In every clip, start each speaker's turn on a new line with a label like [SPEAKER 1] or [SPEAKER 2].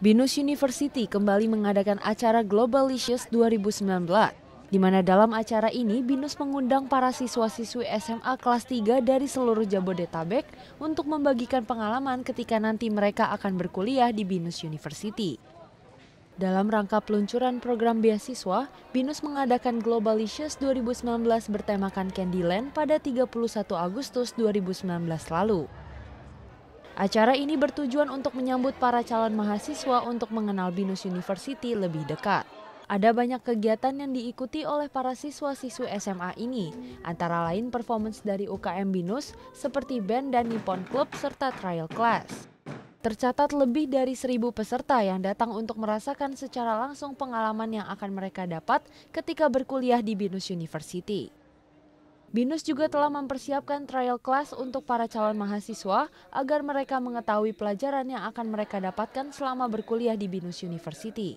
[SPEAKER 1] Binus University kembali mengadakan acara Globalicious 2019, di mana dalam acara ini Binus mengundang para siswa-siswi SMA kelas 3 dari seluruh Jabodetabek untuk membagikan pengalaman ketika nanti mereka akan berkuliah di Binus University. Dalam rangka peluncuran program beasiswa, BINUS mengadakan Globalicious 2019 bertemakan Candyland pada 31 Agustus 2019 lalu. Acara ini bertujuan untuk menyambut para calon mahasiswa untuk mengenal BINUS University lebih dekat. Ada banyak kegiatan yang diikuti oleh para siswa-siswi SMA ini, antara lain performance dari UKM BINUS seperti band dan Nippon Club serta trial class. Tercatat lebih dari seribu peserta yang datang untuk merasakan secara langsung pengalaman yang akan mereka dapat ketika berkuliah di BINUS University. Binus juga telah mempersiapkan trial class untuk para calon mahasiswa agar mereka mengetahui pelajaran yang akan mereka dapatkan selama berkuliah di Binus University.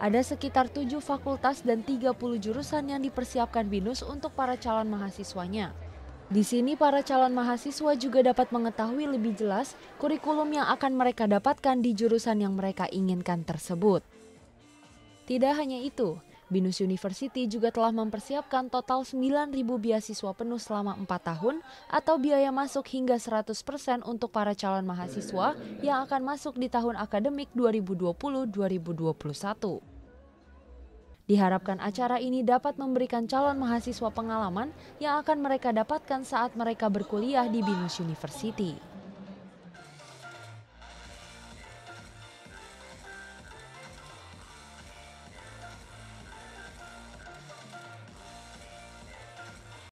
[SPEAKER 1] Ada sekitar tujuh fakultas dan 30 jurusan yang dipersiapkan BINUS untuk para calon mahasiswanya. Di sini para calon mahasiswa juga dapat mengetahui lebih jelas kurikulum yang akan mereka dapatkan di jurusan yang mereka inginkan tersebut. Tidak hanya itu, Binus University juga telah mempersiapkan total 9.000 beasiswa penuh selama 4 tahun atau biaya masuk hingga 100% untuk para calon mahasiswa yang akan masuk di tahun akademik 2020-2021. Diharapkan acara ini dapat memberikan calon mahasiswa pengalaman yang akan mereka dapatkan saat mereka berkuliah di Binus University.